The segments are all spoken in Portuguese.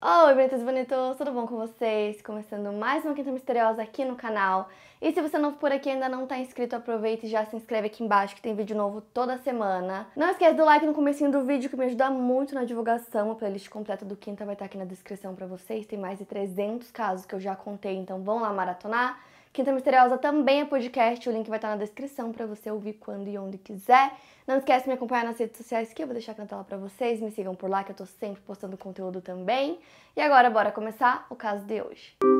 Oi, bonitas e bonitos, tudo bom com vocês? Começando mais uma Quinta Misteriosa aqui no canal. E se você não por aqui ainda não tá inscrito, aproveita e já se inscreve aqui embaixo que tem vídeo novo toda semana. Não esquece do like no comecinho do vídeo que me ajuda muito na divulgação. A playlist completa do Quinta vai estar tá aqui na descrição pra vocês. Tem mais de 300 casos que eu já contei, então vão lá maratonar. Quinta Misteriosa também é podcast, o link vai estar na descrição para você ouvir quando e onde quiser. Não esquece de me acompanhar nas redes sociais que eu vou deixar na tela para vocês, me sigam por lá que eu estou sempre postando conteúdo também. E agora bora começar o caso de hoje. Música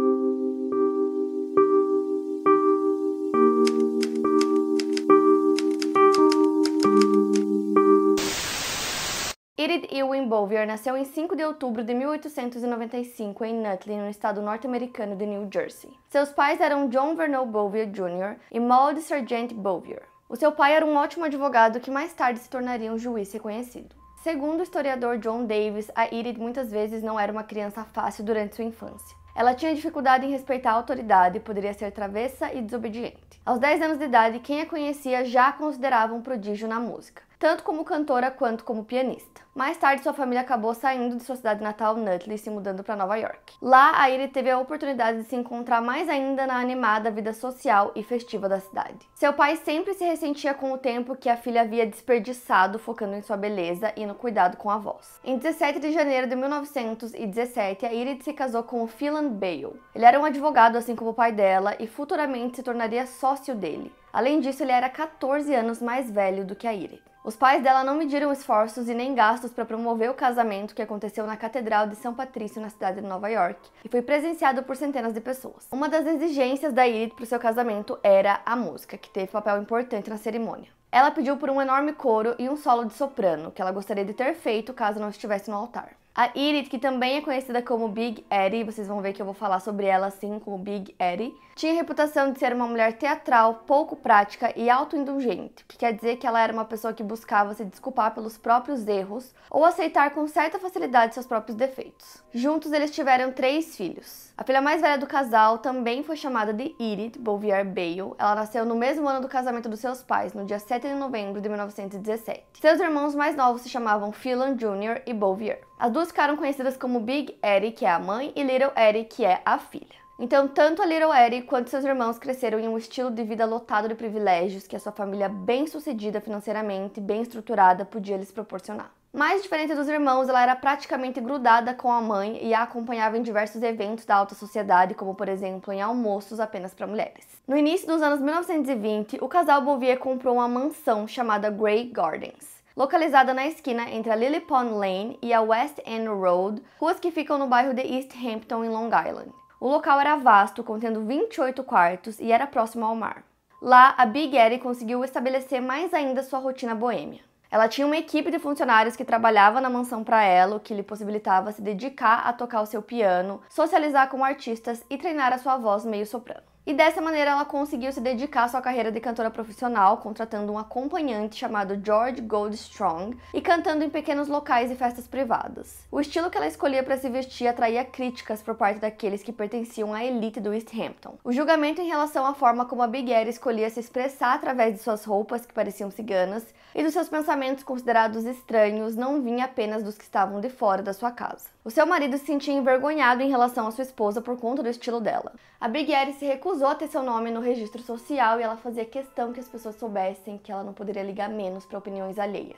Irid Ewing Bolvier nasceu em 5 de outubro de 1895 em Nutley, no estado norte-americano de New Jersey. Seus pais eram John Vernon Bolvier Jr. e Maud Sargent Bolvier. O seu pai era um ótimo advogado que mais tarde se tornaria um juiz reconhecido. Segundo o historiador John Davis, a Irid muitas vezes não era uma criança fácil durante sua infância. Ela tinha dificuldade em respeitar a autoridade, poderia ser travessa e desobediente. Aos 10 anos de idade, quem a conhecia já a considerava um prodígio na música tanto como cantora quanto como pianista. Mais tarde, sua família acabou saindo de sua cidade natal, Nutley, e se mudando para Nova York. Lá, a Irie teve a oportunidade de se encontrar mais ainda na animada vida social e festiva da cidade. Seu pai sempre se ressentia com o tempo que a filha havia desperdiçado focando em sua beleza e no cuidado com a voz. Em 17 de janeiro de 1917, a Irie se casou com o Phelan Bale. Ele era um advogado, assim como o pai dela, e futuramente se tornaria sócio dele. Além disso, ele era 14 anos mais velho do que a Irie. Os pais dela não mediram esforços e nem gastos para promover o casamento que aconteceu na Catedral de São Patrício, na cidade de Nova York, e foi presenciado por centenas de pessoas. Uma das exigências da Irid para o seu casamento era a música, que teve papel importante na cerimônia. Ela pediu por um enorme coro e um solo de soprano, que ela gostaria de ter feito caso não estivesse no altar. A Irit, que também é conhecida como Big Eddie, vocês vão ver que eu vou falar sobre ela assim, como Big Eddie, tinha reputação de ser uma mulher teatral, pouco prática e autoindulgente, que quer dizer que ela era uma pessoa que buscava se desculpar pelos próprios erros ou aceitar com certa facilidade seus próprios defeitos. Juntos eles tiveram três filhos. A filha mais velha do casal também foi chamada de Irit Bouvier Bale. Ela nasceu no mesmo ano do casamento dos seus pais, no dia 7 de novembro de 1917. Seus irmãos mais novos se chamavam Philan Jr. e Bouvier. As duas ficaram conhecidas como Big Eddie, que é a mãe, e Little Eddie, que é a filha. Então, tanto a Little Eddie quanto seus irmãos cresceram em um estilo de vida lotado de privilégios que a sua família bem-sucedida financeiramente e bem estruturada podia lhes proporcionar. Mais diferente dos irmãos, ela era praticamente grudada com a mãe e a acompanhava em diversos eventos da alta sociedade, como por exemplo em almoços apenas para mulheres. No início dos anos 1920, o casal Bouvier comprou uma mansão chamada Grey Gardens localizada na esquina entre a Lily Pond Lane e a West End Road, ruas que ficam no bairro de East Hampton, em Long Island. O local era vasto, contendo 28 quartos e era próximo ao mar. Lá, a Big Eddie conseguiu estabelecer mais ainda sua rotina boêmia. Ela tinha uma equipe de funcionários que trabalhava na mansão para ela, o que lhe possibilitava se dedicar a tocar o seu piano, socializar com artistas e treinar a sua voz meio soprano. E dessa maneira ela conseguiu se dedicar à sua carreira de cantora profissional, contratando um acompanhante chamado George Goldstrong e cantando em pequenos locais e festas privadas. O estilo que ela escolhia para se vestir atraía críticas por parte daqueles que pertenciam à elite do East Hampton. O julgamento em relação à forma como a Big Air escolhia se expressar através de suas roupas, que pareciam ciganas, e dos seus pensamentos considerados estranhos não vinha apenas dos que estavam de fora da sua casa. O seu marido se sentia envergonhado em relação à sua esposa por conta do estilo dela. A Big Eri se recusou a ter seu nome no registro social e ela fazia questão que as pessoas soubessem que ela não poderia ligar menos para opiniões alheias.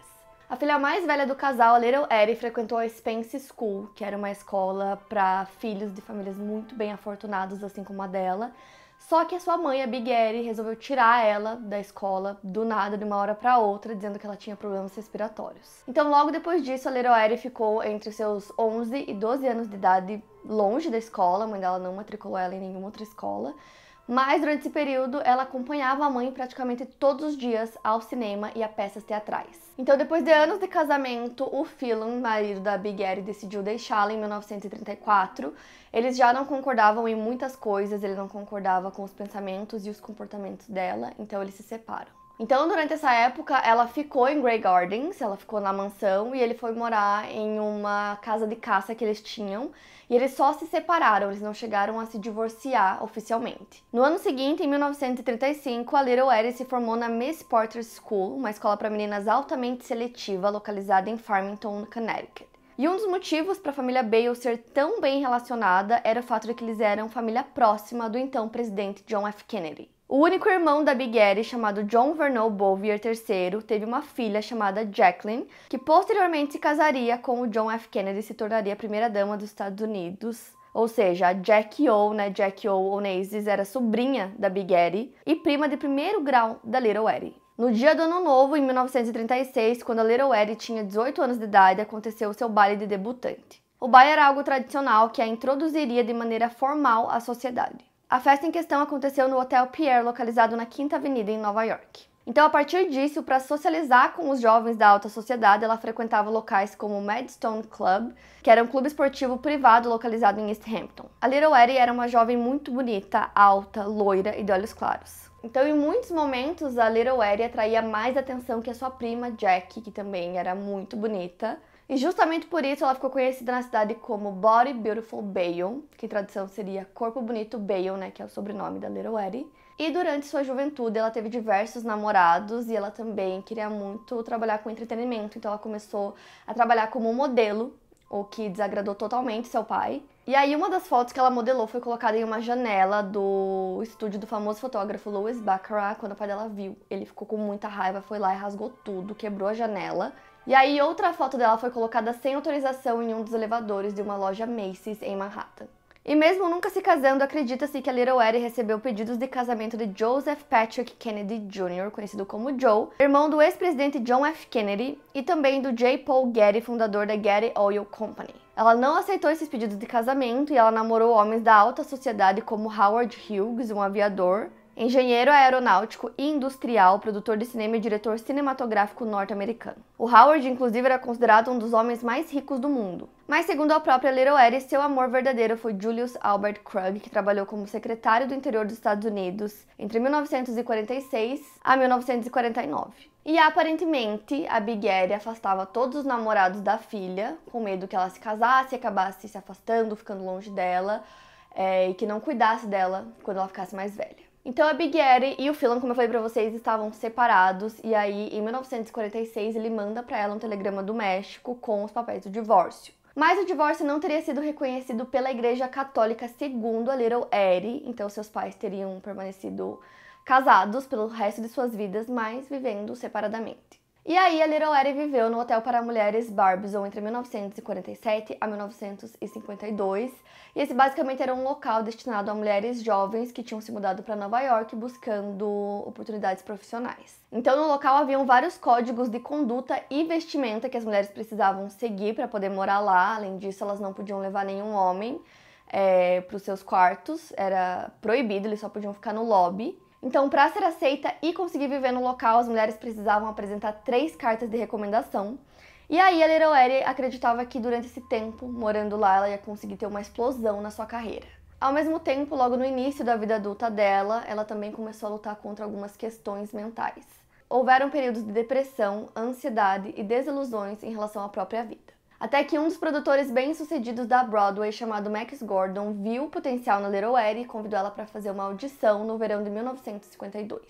A filha mais velha do casal, a Little Eri, frequentou a Spence School, que era uma escola para filhos de famílias muito bem afortunadas, assim como a dela, só que a sua mãe, a Big Eri, resolveu tirar ela da escola do nada, de uma hora para outra, dizendo que ela tinha problemas respiratórios. Então, logo depois disso, a Little Eri ficou entre seus 11 e 12 anos de idade longe da escola, a mãe dela não matriculou ela em nenhuma outra escola. Mas durante esse período, ela acompanhava a mãe praticamente todos os dias ao cinema e a peças teatrais. Então, depois de anos de casamento, o Phelan, marido da Big Eri, decidiu deixá-la em 1934. Eles já não concordavam em muitas coisas, ele não concordava com os pensamentos e os comportamentos dela, então eles se separam. Então, durante essa época, ela ficou em Grey Gardens, ela ficou na mansão e ele foi morar em uma casa de caça que eles tinham. E eles só se separaram, eles não chegaram a se divorciar oficialmente. No ano seguinte, em 1935, a Little Eddie se formou na Miss Porter School, uma escola para meninas altamente seletiva localizada em Farmington, Connecticut. E um dos motivos para a família Bale ser tão bem relacionada era o fato de que eles eram família próxima do então presidente John F. Kennedy. O único irmão da Big Eddie, chamado John Vernon Bouvier III, teve uma filha chamada Jacqueline, que posteriormente se casaria com o John F. Kennedy e se tornaria a primeira-dama dos Estados Unidos. Ou seja, a Jackie O, né, Jackie O Onassis, era sobrinha da Big Eddie e prima de primeiro grau da Little Eddie. No dia do Ano Novo, em 1936, quando a Little Eddie tinha 18 anos de idade, aconteceu o seu baile de debutante. O baile era algo tradicional que a introduziria de maneira formal à sociedade. A festa em questão aconteceu no Hotel Pierre, localizado na Quinta Avenida, em Nova York. Então, a partir disso, para socializar com os jovens da alta sociedade, ela frequentava locais como o Madstone Club, que era um clube esportivo privado localizado em East Hampton. A Little Eddie era uma jovem muito bonita, alta, loira e de olhos claros. Então, em muitos momentos, a Little Eddie atraía mais atenção que a sua prima Jack, que também era muito bonita, e justamente por isso ela ficou conhecida na cidade como Body Beautiful Bayonne, que em tradução seria Corpo Bonito Bayonne, né, que é o sobrenome da Little Eddie. E durante sua juventude ela teve diversos namorados e ela também queria muito trabalhar com entretenimento, então ela começou a trabalhar como modelo, o que desagradou totalmente seu pai. E aí uma das fotos que ela modelou foi colocada em uma janela do estúdio do famoso fotógrafo Louis Baccarat. Quando o pai dela viu, ele ficou com muita raiva, foi lá e rasgou tudo, quebrou a janela. E aí, outra foto dela foi colocada sem autorização em um dos elevadores de uma loja Macy's em Manhattan. E mesmo nunca se casando, acredita-se que a Little Eddie recebeu pedidos de casamento de Joseph Patrick Kennedy Jr., conhecido como Joe, irmão do ex-presidente John F. Kennedy e também do J. Paul Getty, fundador da Getty Oil Company. Ela não aceitou esses pedidos de casamento e ela namorou homens da alta sociedade como Howard Hughes, um aviador, engenheiro aeronáutico e industrial, produtor de cinema e diretor cinematográfico norte-americano. O Howard, inclusive, era considerado um dos homens mais ricos do mundo. Mas, segundo a própria Little Eddie, seu amor verdadeiro foi Julius Albert Krug, que trabalhou como secretário do interior dos Estados Unidos entre 1946 a 1949. E aparentemente, a Big Eri afastava todos os namorados da filha, com medo que ela se casasse e acabasse se afastando, ficando longe dela, é, e que não cuidasse dela quando ela ficasse mais velha. Então a Big Eri e o Philan, como eu falei para vocês, estavam separados e aí em 1946 ele manda para ela um telegrama do México com os papéis do divórcio. Mas o divórcio não teria sido reconhecido pela Igreja Católica segundo a Little Eri, então seus pais teriam permanecido casados pelo resto de suas vidas, mas vivendo separadamente. E aí, a Little Eddie viveu no Hotel para Mulheres Barbizon entre 1947 a 1952, e esse basicamente era um local destinado a mulheres jovens que tinham se mudado para Nova York buscando oportunidades profissionais. Então, no local haviam vários códigos de conduta e vestimenta que as mulheres precisavam seguir para poder morar lá, além disso, elas não podiam levar nenhum homem é, para os seus quartos, era proibido, eles só podiam ficar no lobby. Então, para ser aceita e conseguir viver no local, as mulheres precisavam apresentar três cartas de recomendação. E aí a Little Ellie acreditava que durante esse tempo, morando lá, ela ia conseguir ter uma explosão na sua carreira. Ao mesmo tempo, logo no início da vida adulta dela, ela também começou a lutar contra algumas questões mentais. Houveram períodos de depressão, ansiedade e desilusões em relação à própria vida. Até que um dos produtores bem-sucedidos da Broadway, chamado Max Gordon, viu o potencial na Little Eddie e convidou ela para fazer uma audição no verão de 1952.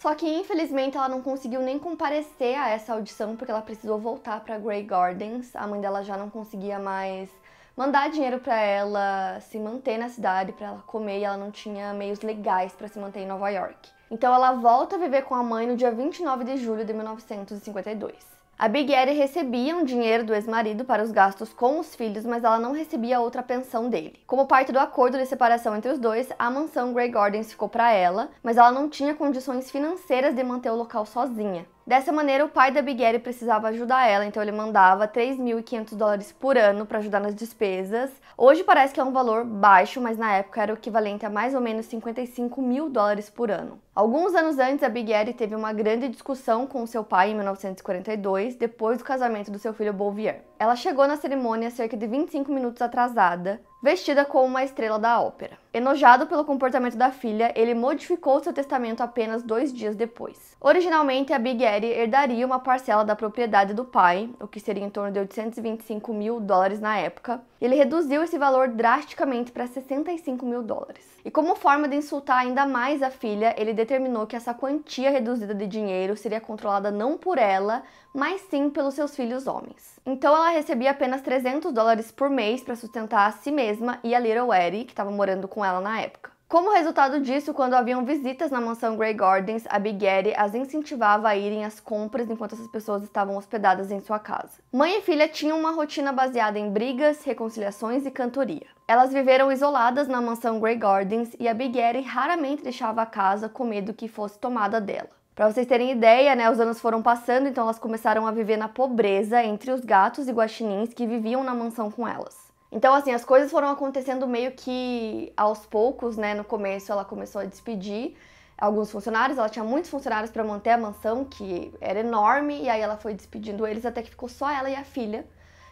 Só que infelizmente ela não conseguiu nem comparecer a essa audição porque ela precisou voltar para Grey Gardens. A mãe dela já não conseguia mais mandar dinheiro para ela se manter na cidade, para ela comer, e ela não tinha meios legais para se manter em Nova York. Então ela volta a viver com a mãe no dia 29 de julho de 1952. A Big Eri recebia um dinheiro do ex-marido para os gastos com os filhos, mas ela não recebia outra pensão dele. Como parte do acordo de separação entre os dois, a mansão Grey Gardens ficou para ela, mas ela não tinha condições financeiras de manter o local sozinha. Dessa maneira, o pai da Big Eri precisava ajudar ela, então ele mandava 3.500 dólares por ano para ajudar nas despesas. Hoje parece que é um valor baixo, mas na época era o equivalente a mais ou menos 55 mil dólares por ano. Alguns anos antes, a Big teve uma grande discussão com seu pai em 1942, depois do casamento do seu filho Bouvier. Ela chegou na cerimônia cerca de 25 minutos atrasada, vestida como uma estrela da ópera. Enojado pelo comportamento da filha, ele modificou seu testamento apenas dois dias depois. Originalmente, a Big herdaria uma parcela da propriedade do pai, o que seria em torno de 825 mil dólares na época. Ele reduziu esse valor drasticamente para 65 mil dólares. E como forma de insultar ainda mais a filha, ele determinou que essa quantia reduzida de dinheiro seria controlada não por ela, mas sim pelos seus filhos homens. Então ela recebia apenas 300 dólares por mês para sustentar a si mesma e a Little Eddie, que estava morando com ela na época. Como resultado disso, quando haviam visitas na mansão Grey Gardens, a Big Eddie as incentivava a irem às compras enquanto essas pessoas estavam hospedadas em sua casa. Mãe e filha tinham uma rotina baseada em brigas, reconciliações e cantoria. Elas viveram isoladas na mansão Grey Gardens e a Big Eddie raramente deixava a casa com medo que fosse tomada dela. Para vocês terem ideia, né, os anos foram passando, então elas começaram a viver na pobreza entre os gatos e guaxinins que viviam na mansão com elas. Então, assim, as coisas foram acontecendo meio que aos poucos, né? No começo ela começou a despedir alguns funcionários, ela tinha muitos funcionários para manter a mansão, que era enorme, e aí ela foi despedindo eles até que ficou só ela e a filha,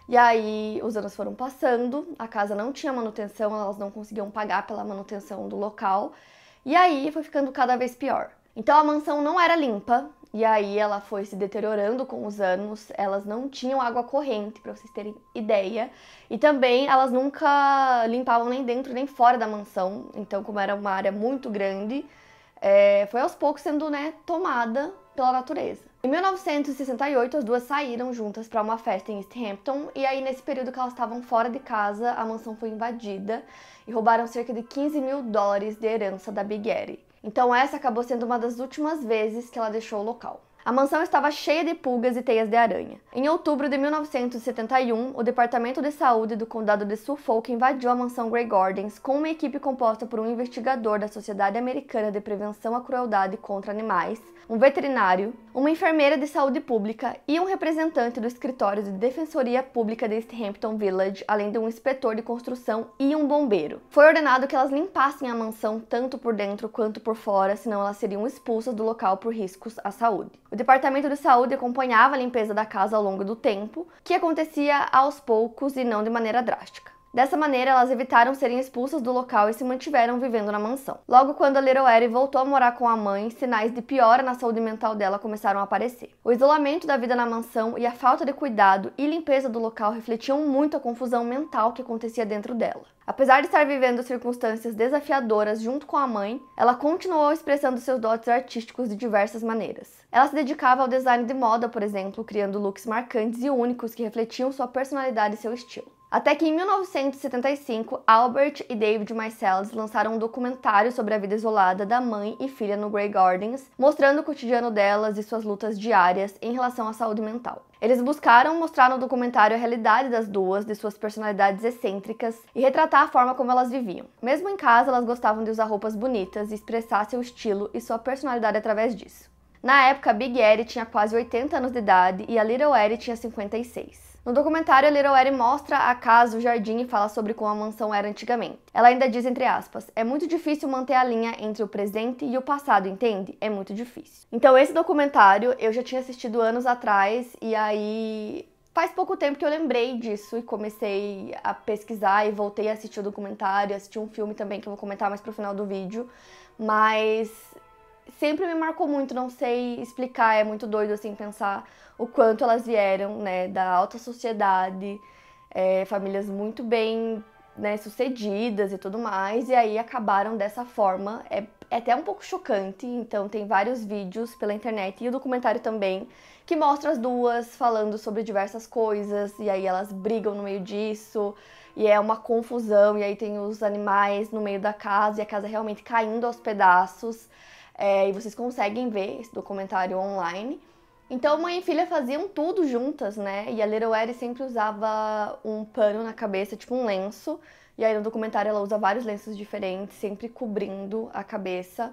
e aí os anos foram passando, a casa não tinha manutenção, elas não conseguiam pagar pela manutenção do local. E aí foi ficando cada vez pior. Então a mansão não era limpa, e aí ela foi se deteriorando com os anos, elas não tinham água corrente, para vocês terem ideia. E também elas nunca limpavam nem dentro nem fora da mansão. Então, como era uma área muito grande, é, foi aos poucos sendo né, tomada pela natureza. Em 1968, as duas saíram juntas para uma festa em East Hampton, e aí, nesse período que elas estavam fora de casa, a mansão foi invadida e roubaram cerca de 15 mil dólares de herança da Big Eddie. Então, essa acabou sendo uma das últimas vezes que ela deixou o local. A mansão estava cheia de pulgas e teias de aranha. Em outubro de 1971, o Departamento de Saúde do Condado de Suffolk invadiu a mansão Grey Gardens com uma equipe composta por um investigador da Sociedade Americana de Prevenção à Crueldade contra Animais, um veterinário, uma enfermeira de saúde pública e um representante do escritório de Defensoria Pública de East Hampton Village, além de um inspetor de construção e um bombeiro. Foi ordenado que elas limpassem a mansão tanto por dentro quanto por fora, senão elas seriam expulsas do local por riscos à saúde. O departamento de saúde acompanhava a limpeza da casa ao longo do tempo, que acontecia aos poucos e não de maneira drástica. Dessa maneira, elas evitaram serem expulsas do local e se mantiveram vivendo na mansão. Logo quando a Little voltou a morar com a mãe, sinais de piora na saúde mental dela começaram a aparecer. O isolamento da vida na mansão e a falta de cuidado e limpeza do local refletiam muito a confusão mental que acontecia dentro dela. Apesar de estar vivendo circunstâncias desafiadoras junto com a mãe, ela continuou expressando seus dotes artísticos de diversas maneiras. Ela se dedicava ao design de moda, por exemplo, criando looks marcantes e únicos que refletiam sua personalidade e seu estilo. Até que em 1975, Albert e David Myceles lançaram um documentário sobre a vida isolada da mãe e filha no Grey Gardens, mostrando o cotidiano delas e suas lutas diárias em relação à saúde mental. Eles buscaram mostrar no documentário a realidade das duas, de suas personalidades excêntricas e retratar a forma como elas viviam. Mesmo em casa, elas gostavam de usar roupas bonitas e expressar seu estilo e sua personalidade através disso. Na época, Big Eri tinha quase 80 anos de idade e a Little Eri tinha 56. No documentário, a Little Eri mostra a casa, o jardim e fala sobre como a mansão era antigamente. Ela ainda diz, entre aspas, é muito difícil manter a linha entre o presente e o passado, entende? É muito difícil. Então, esse documentário eu já tinha assistido anos atrás e aí faz pouco tempo que eu lembrei disso e comecei a pesquisar e voltei a assistir o documentário, assisti um filme também que eu vou comentar mais pro final do vídeo, mas sempre me marcou muito, não sei explicar, é muito doido assim pensar o quanto elas vieram, né, da alta sociedade, é, famílias muito bem né, sucedidas e tudo mais, e aí acabaram dessa forma. É, é até um pouco chocante, então tem vários vídeos pela internet e o documentário também, que mostra as duas falando sobre diversas coisas, e aí elas brigam no meio disso, e é uma confusão, e aí tem os animais no meio da casa, e a casa realmente caindo aos pedaços. É, e vocês conseguem ver esse documentário online. Então, mãe e filha faziam tudo juntas, né? E a Little sempre usava um pano na cabeça, tipo um lenço. E aí no documentário ela usa vários lenços diferentes, sempre cobrindo a cabeça.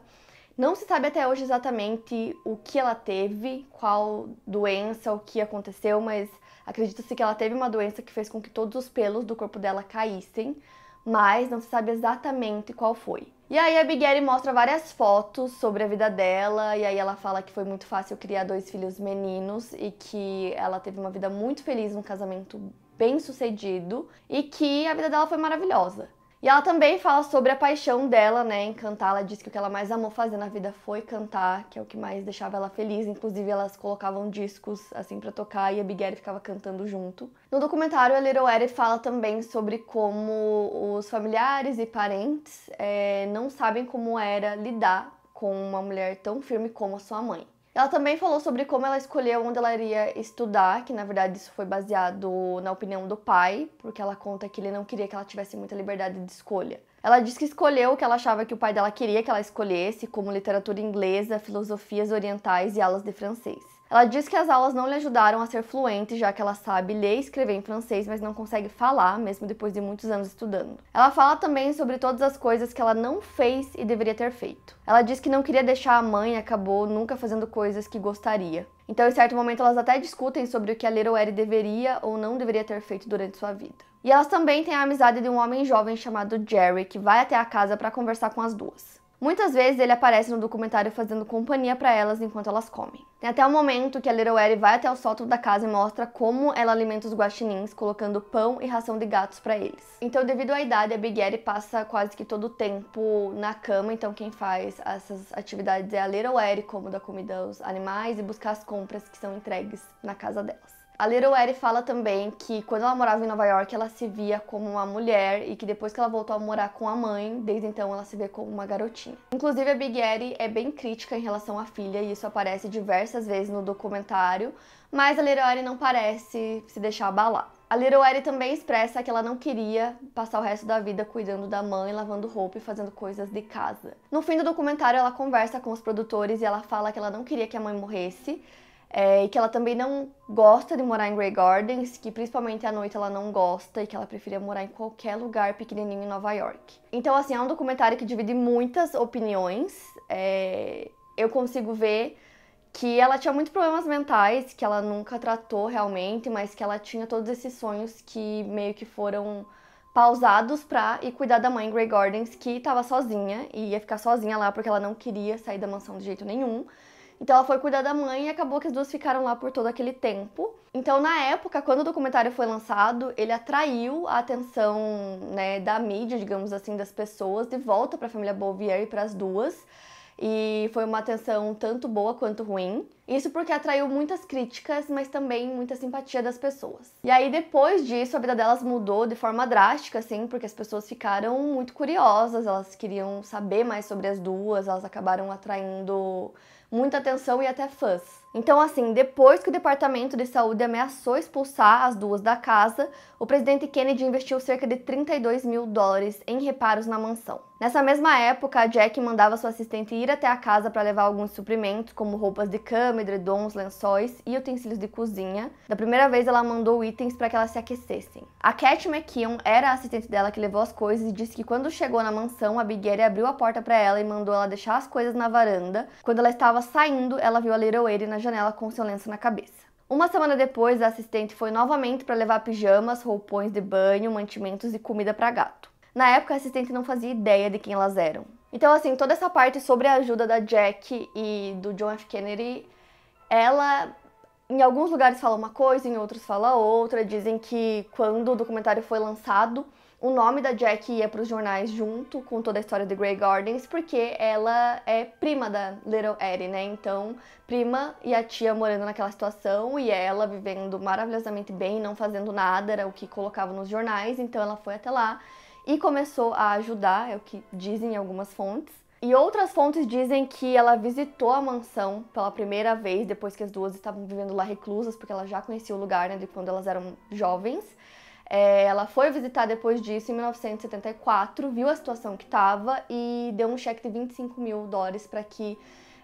Não se sabe até hoje exatamente o que ela teve, qual doença, o que aconteceu, mas acredita-se que ela teve uma doença que fez com que todos os pelos do corpo dela caíssem, mas não se sabe exatamente qual foi. E aí a Big Gary mostra várias fotos sobre a vida dela, e aí ela fala que foi muito fácil criar dois filhos meninos e que ela teve uma vida muito feliz num casamento bem sucedido e que a vida dela foi maravilhosa. E ela também fala sobre a paixão dela, né, em cantar. Ela disse que o que ela mais amou fazer na vida foi cantar, que é o que mais deixava ela feliz. Inclusive, elas colocavam discos assim para tocar e a Big Eri ficava cantando junto. No documentário, a Little Eri fala também sobre como os familiares e parentes é, não sabem como era lidar com uma mulher tão firme como a sua mãe. Ela também falou sobre como ela escolheu onde ela iria estudar, que na verdade isso foi baseado na opinião do pai, porque ela conta que ele não queria que ela tivesse muita liberdade de escolha. Ela disse que escolheu o que ela achava que o pai dela queria que ela escolhesse, como literatura inglesa, filosofias orientais e aulas de francês. Ela diz que as aulas não lhe ajudaram a ser fluente, já que ela sabe ler e escrever em francês, mas não consegue falar, mesmo depois de muitos anos estudando. Ela fala também sobre todas as coisas que ela não fez e deveria ter feito. Ela diz que não queria deixar a mãe e acabou nunca fazendo coisas que gostaria. Então, em certo momento, elas até discutem sobre o que a Little deveria ou não deveria ter feito durante sua vida. E elas também têm a amizade de um homem jovem chamado Jerry, que vai até a casa para conversar com as duas. Muitas vezes ele aparece no documentário fazendo companhia para elas enquanto elas comem. Tem até o momento que a Little Ellie vai até o sótão da casa e mostra como ela alimenta os guaxinins, colocando pão e ração de gatos para eles. Então, devido à idade, a Big Ellie passa quase que todo o tempo na cama, então quem faz essas atividades é a Little Ellie, como dar comida aos animais e buscar as compras que são entregues na casa delas. A Little Eddie fala também que quando ela morava em Nova York, ela se via como uma mulher e que depois que ela voltou a morar com a mãe, desde então ela se vê como uma garotinha. Inclusive, a Big Eddie é bem crítica em relação à filha e isso aparece diversas vezes no documentário, mas a Little Eddie não parece se deixar abalar. A Little Eddie também expressa que ela não queria passar o resto da vida cuidando da mãe, lavando roupa e fazendo coisas de casa. No fim do documentário, ela conversa com os produtores e ela fala que ela não queria que a mãe morresse, é, e que ela também não gosta de morar em Grey Gardens, que principalmente à noite ela não gosta e que ela preferia morar em qualquer lugar pequenininho em Nova York. Então, assim, é um documentário que divide muitas opiniões. É, eu consigo ver que ela tinha muitos problemas mentais, que ela nunca tratou realmente, mas que ela tinha todos esses sonhos que meio que foram pausados pra ir cuidar da mãe em Grey Gardens, que estava sozinha e ia ficar sozinha lá porque ela não queria sair da mansão de jeito nenhum. Então ela foi cuidar da mãe e acabou que as duas ficaram lá por todo aquele tempo. Então, na época, quando o documentário foi lançado, ele atraiu a atenção né, da mídia, digamos assim, das pessoas, de volta para a família Bouvier e para as duas. E foi uma atenção tanto boa quanto ruim. Isso porque atraiu muitas críticas, mas também muita simpatia das pessoas. E aí depois disso, a vida delas mudou de forma drástica, assim, porque as pessoas ficaram muito curiosas, elas queriam saber mais sobre as duas, elas acabaram atraindo muita atenção e até fãs. Então, assim, depois que o Departamento de Saúde ameaçou expulsar as duas da casa, o presidente Kennedy investiu cerca de 32 mil dólares em reparos na mansão. Nessa mesma época, Jack mandava sua assistente ir até a casa para levar alguns suprimentos, como roupas de cama cama, edredons, lençóis e utensílios de cozinha. Da primeira vez, ela mandou itens para que elas se aquecessem. A Cat McKeon era a assistente dela que levou as coisas e disse que quando chegou na mansão, a Big Eddie abriu a porta para ela e mandou ela deixar as coisas na varanda. Quando ela estava saindo, ela viu a Little Eddie na janela com seu lenço na cabeça. Uma semana depois, a assistente foi novamente para levar pijamas, roupões de banho, mantimentos e comida para gato. Na época, a assistente não fazia ideia de quem elas eram. Então, assim, toda essa parte sobre a ajuda da Jack e do John F. Kennedy ela em alguns lugares fala uma coisa, em outros fala outra. Dizem que quando o documentário foi lançado, o nome da Jack ia para os jornais junto com toda a história de Grey Gardens, porque ela é prima da Little Eddie, né? Então, prima e a tia morando naquela situação e ela vivendo maravilhosamente bem, não fazendo nada, era o que colocava nos jornais. Então, ela foi até lá e começou a ajudar, é o que dizem algumas fontes. E outras fontes dizem que ela visitou a mansão pela primeira vez depois que as duas estavam vivendo lá reclusas, porque ela já conhecia o lugar né, de quando elas eram jovens. É, ela foi visitar depois disso em 1974, viu a situação que estava e deu um cheque de 25 mil dólares para que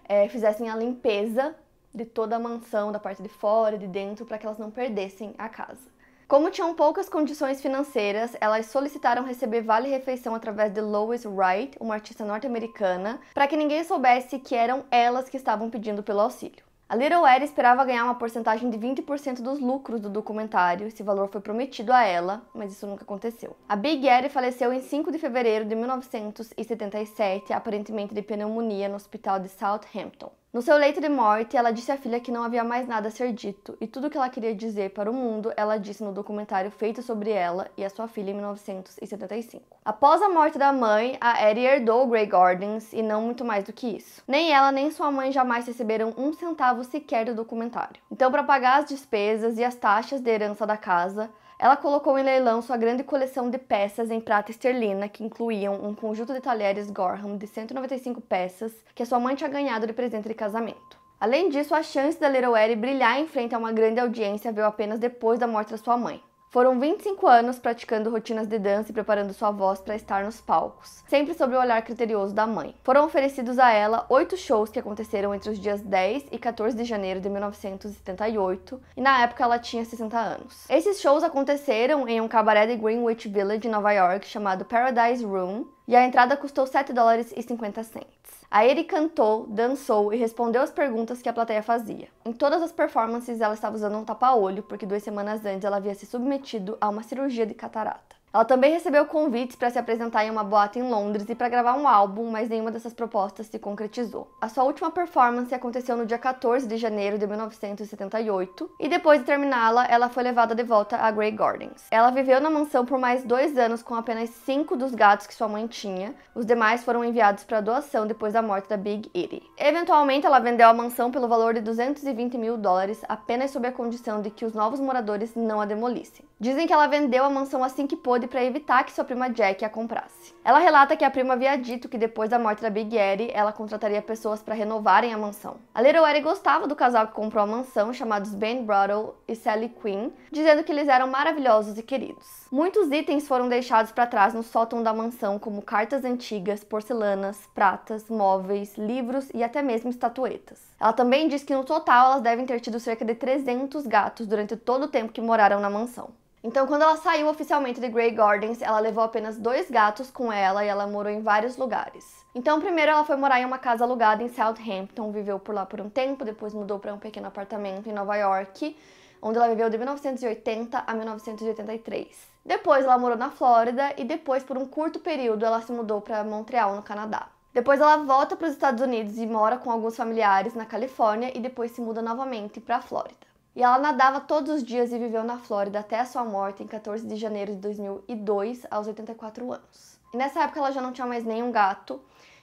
é, fizessem a limpeza de toda a mansão, da parte de fora, de dentro, para que elas não perdessem a casa. Como tinham poucas condições financeiras, elas solicitaram receber vale-refeição através de Lois Wright, uma artista norte-americana, para que ninguém soubesse que eram elas que estavam pedindo pelo auxílio. A Little Air esperava ganhar uma porcentagem de 20% dos lucros do documentário, esse valor foi prometido a ela, mas isso nunca aconteceu. A Big Air faleceu em 5 de fevereiro de 1977, aparentemente de pneumonia, no hospital de Southampton. No seu leito de morte, ela disse à filha que não havia mais nada a ser dito, e tudo o que ela queria dizer para o mundo, ela disse no documentário feito sobre ela e a sua filha em 1975. Após a morte da mãe, a Eddie herdou Grey Gardens e não muito mais do que isso. Nem ela nem sua mãe jamais receberam um centavo sequer do documentário. Então, para pagar as despesas e as taxas de herança da casa, ela colocou em leilão sua grande coleção de peças em prata esterlina, que incluíam um conjunto de talheres Gorham de 195 peças que a sua mãe tinha ganhado de presente de casamento. Além disso, a chance da Little brilhar em frente a uma grande audiência veio apenas depois da morte da sua mãe. Foram 25 anos praticando rotinas de dança e preparando sua voz para estar nos palcos, sempre sob o olhar criterioso da mãe. Foram oferecidos a ela oito shows que aconteceram entre os dias 10 e 14 de janeiro de 1978, e na época ela tinha 60 anos. Esses shows aconteceram em um cabaré de Greenwich Village, Nova York, chamado Paradise Room, e a entrada custou 7 dólares e 50 cents. Aí ele cantou, dançou e respondeu as perguntas que a plateia fazia. Em todas as performances, ela estava usando um tapa-olho, porque duas semanas antes ela havia se submetido a uma cirurgia de catarata. Ela também recebeu convites para se apresentar em uma boate em Londres e para gravar um álbum, mas nenhuma dessas propostas se concretizou. A sua última performance aconteceu no dia 14 de janeiro de 1978 e depois de terminá-la, ela foi levada de volta a Grey Gardens. Ela viveu na mansão por mais dois anos com apenas cinco dos gatos que sua mãe tinha, os demais foram enviados para doação depois da morte da Big Edie. Eventualmente, ela vendeu a mansão pelo valor de 220 mil dólares apenas sob a condição de que os novos moradores não a demolissem. Dizem que ela vendeu a mansão assim que pôde para evitar que sua prima Jack a comprasse. Ela relata que a prima havia dito que depois da morte da Big Eddie, ela contrataria pessoas para renovarem a mansão. A Little Eddie gostava do casal que comprou a mansão, chamados Ben Brattle e Sally Quinn, dizendo que eles eram maravilhosos e queridos. Muitos itens foram deixados para trás no sótão da mansão, como cartas antigas, porcelanas, pratas, móveis, livros e até mesmo estatuetas. Ela também diz que no total elas devem ter tido cerca de 300 gatos durante todo o tempo que moraram na mansão. Então, quando ela saiu oficialmente de Grey Gardens, ela levou apenas dois gatos com ela e ela morou em vários lugares. Então, primeiro ela foi morar em uma casa alugada em Southampton, viveu por lá por um tempo, depois mudou para um pequeno apartamento em Nova York, onde ela viveu de 1980 a 1983. Depois ela morou na Flórida e depois por um curto período ela se mudou para Montreal, no Canadá. Depois ela volta para os Estados Unidos e mora com alguns familiares na Califórnia e depois se muda novamente para a Flórida. E ela nadava todos os dias e viveu na Flórida até a sua morte em 14 de janeiro de 2002, aos 84 anos. E nessa época ela já não tinha mais nenhum gato.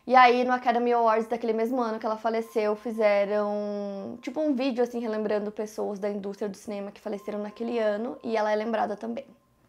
E aí no Academy Awards daquele mesmo ano que ela faleceu, fizeram tipo um vídeo assim relembrando pessoas da indústria do cinema que faleceram naquele ano e ela é lembrada também.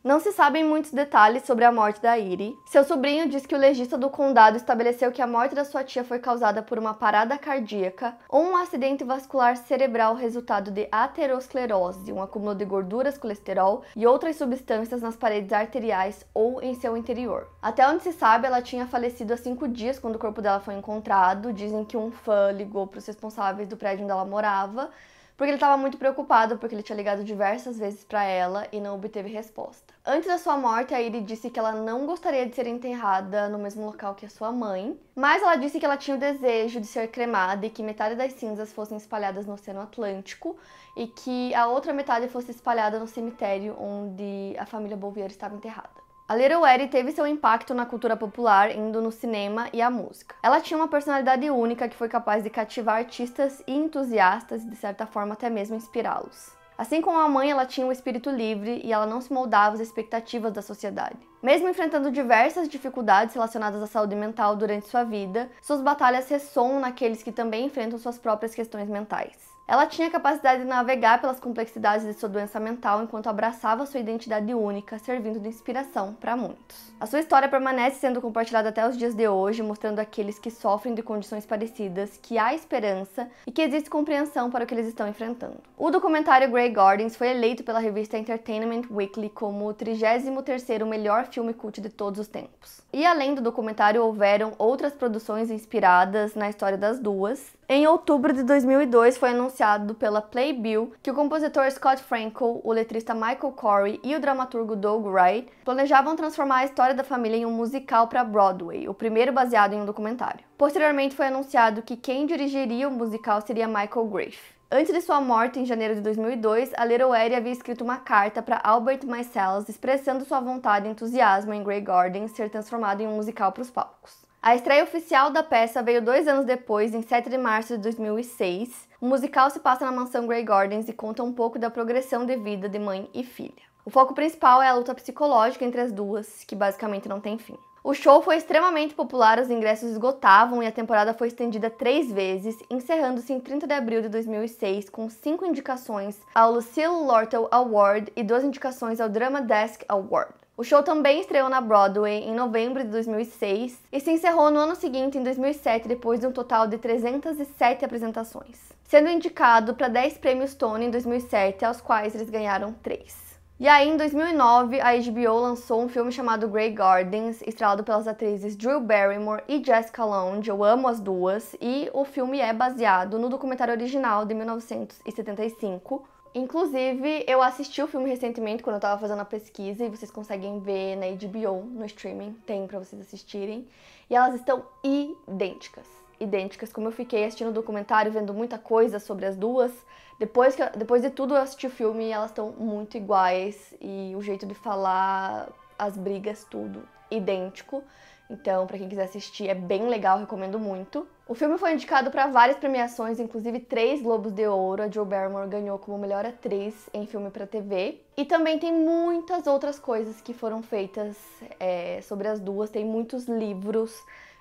Não se sabem muitos detalhes sobre a morte da Iri. Seu sobrinho diz que o legista do condado estabeleceu que a morte da sua tia foi causada por uma parada cardíaca ou um acidente vascular cerebral resultado de aterosclerose, um acúmulo de gorduras, colesterol e outras substâncias nas paredes arteriais ou em seu interior. Até onde se sabe, ela tinha falecido há cinco dias quando o corpo dela foi encontrado. Dizem que um fã ligou para os responsáveis do prédio onde ela morava porque ele estava muito preocupado porque ele tinha ligado diversas vezes para ela e não obteve resposta. Antes da sua morte, a Iri disse que ela não gostaria de ser enterrada no mesmo local que a sua mãe, mas ela disse que ela tinha o desejo de ser cremada e que metade das cinzas fossem espalhadas no Oceano Atlântico e que a outra metade fosse espalhada no cemitério onde a família Bouvier estava enterrada. A Little Eddie teve seu impacto na cultura popular indo no cinema e a música. Ela tinha uma personalidade única que foi capaz de cativar artistas e entusiastas e de certa forma até mesmo inspirá-los. Assim como a mãe, ela tinha um espírito livre e ela não se moldava às expectativas da sociedade. Mesmo enfrentando diversas dificuldades relacionadas à saúde mental durante sua vida, suas batalhas ressoam naqueles que também enfrentam suas próprias questões mentais. Ela tinha a capacidade de navegar pelas complexidades de sua doença mental enquanto abraçava sua identidade única, servindo de inspiração para muitos. A sua história permanece sendo compartilhada até os dias de hoje, mostrando àqueles que sofrem de condições parecidas que há esperança e que existe compreensão para o que eles estão enfrentando. O documentário Grey Gardens foi eleito pela revista Entertainment Weekly como o 33º melhor filme cult de todos os tempos. E além do documentário, houveram outras produções inspiradas na história das duas. Em outubro de 2002 foi anunciado negociado pela Playbill que o compositor Scott Frankel, o letrista Michael Corey e o dramaturgo Doug Wright planejavam transformar a história da família em um musical para Broadway, o primeiro baseado em um documentário. Posteriormente foi anunciado que quem dirigiria o musical seria Michael Griff. Antes de sua morte, em janeiro de 2002, a Little Eddie havia escrito uma carta para Albert Mycels expressando sua vontade e entusiasmo em Grey Garden ser transformado em um musical para os palcos. A estreia oficial da peça veio dois anos depois, em 7 de março de 2006. O musical se passa na mansão Grey Gardens e conta um pouco da progressão de vida de mãe e filha. O foco principal é a luta psicológica entre as duas, que basicamente não tem fim. O show foi extremamente popular, os ingressos esgotavam e a temporada foi estendida três vezes, encerrando-se em 30 de abril de 2006 com cinco indicações ao Lucille Lortel Award e duas indicações ao Drama Desk Award. O show também estreou na Broadway em novembro de 2006 e se encerrou no ano seguinte, em 2007, depois de um total de 307 apresentações, sendo indicado para 10 prêmios Tony em 2007, aos quais eles ganharam 3. E aí, em 2009, a HBO lançou um filme chamado Grey Gardens, estrelado pelas atrizes Drew Barrymore e Jessica Lange, eu amo as duas, e o filme é baseado no documentário original de 1975, Inclusive, eu assisti o filme recentemente quando eu tava fazendo a pesquisa e vocês conseguem ver na HBO, no streaming, tem para vocês assistirem. E elas estão idênticas. Idênticas, como eu fiquei assistindo o documentário, vendo muita coisa sobre as duas. Depois, que, depois de tudo, eu assisti o filme e elas estão muito iguais. E o jeito de falar, as brigas, tudo idêntico. Então, para quem quiser assistir, é bem legal, recomendo muito. O filme foi indicado para várias premiações, inclusive três Globos de Ouro. A Joe Barrymore ganhou como melhor atriz em filme para TV. E também tem muitas outras coisas que foram feitas é, sobre as duas. Tem muitos livros,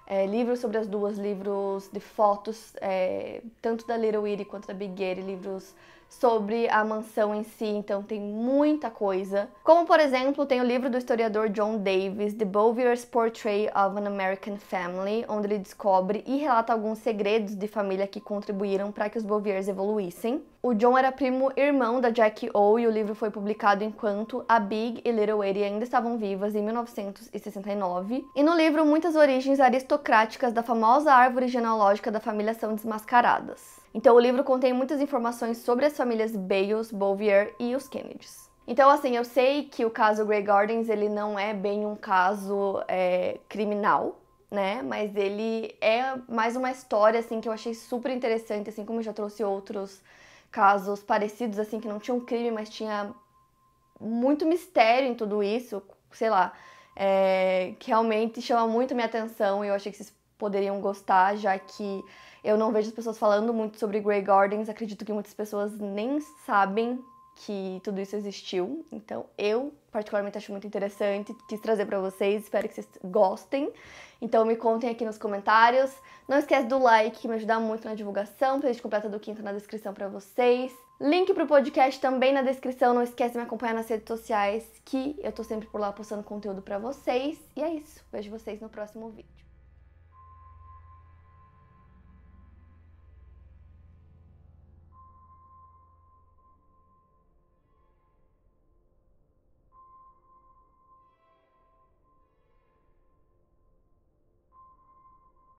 é, livros sobre as duas, livros de fotos, é, tanto da Little Erie quanto da Big Erie, livros sobre a mansão em si, então tem muita coisa. Como, por exemplo, tem o livro do historiador John Davis, The Bouvier's Portrait of an American Family, onde ele descobre e relata alguns segredos de família que contribuíram para que os Bouviers evoluíssem. O John era primo irmão da Jackie O e o livro foi publicado enquanto a Big e Little Eddie ainda estavam vivas em 1969. E no livro, muitas origens aristocráticas da famosa árvore genealógica da família são desmascaradas. Então o livro contém muitas informações sobre as famílias Bales, Bouvier e os Kennedys. Então, assim, eu sei que o caso Grey Gardens ele não é bem um caso é, criminal, né? Mas ele é mais uma história assim que eu achei super interessante, assim como eu já trouxe outros casos parecidos assim que não tinham crime, mas tinha muito mistério em tudo isso, sei lá, é, que realmente chama muito minha atenção e eu achei que esses poderiam gostar, já que eu não vejo as pessoas falando muito sobre Grey Gardens, acredito que muitas pessoas nem sabem que tudo isso existiu. Então, eu particularmente acho muito interessante, quis trazer para vocês, espero que vocês gostem. Então, me contem aqui nos comentários. Não esquece do like, que me ajuda muito na divulgação. Playlist completa do quinto na descrição para vocês. Link pro podcast também na descrição. Não esquece de me acompanhar nas redes sociais, que eu tô sempre por lá postando conteúdo para vocês. E é isso. Vejo vocês no próximo vídeo.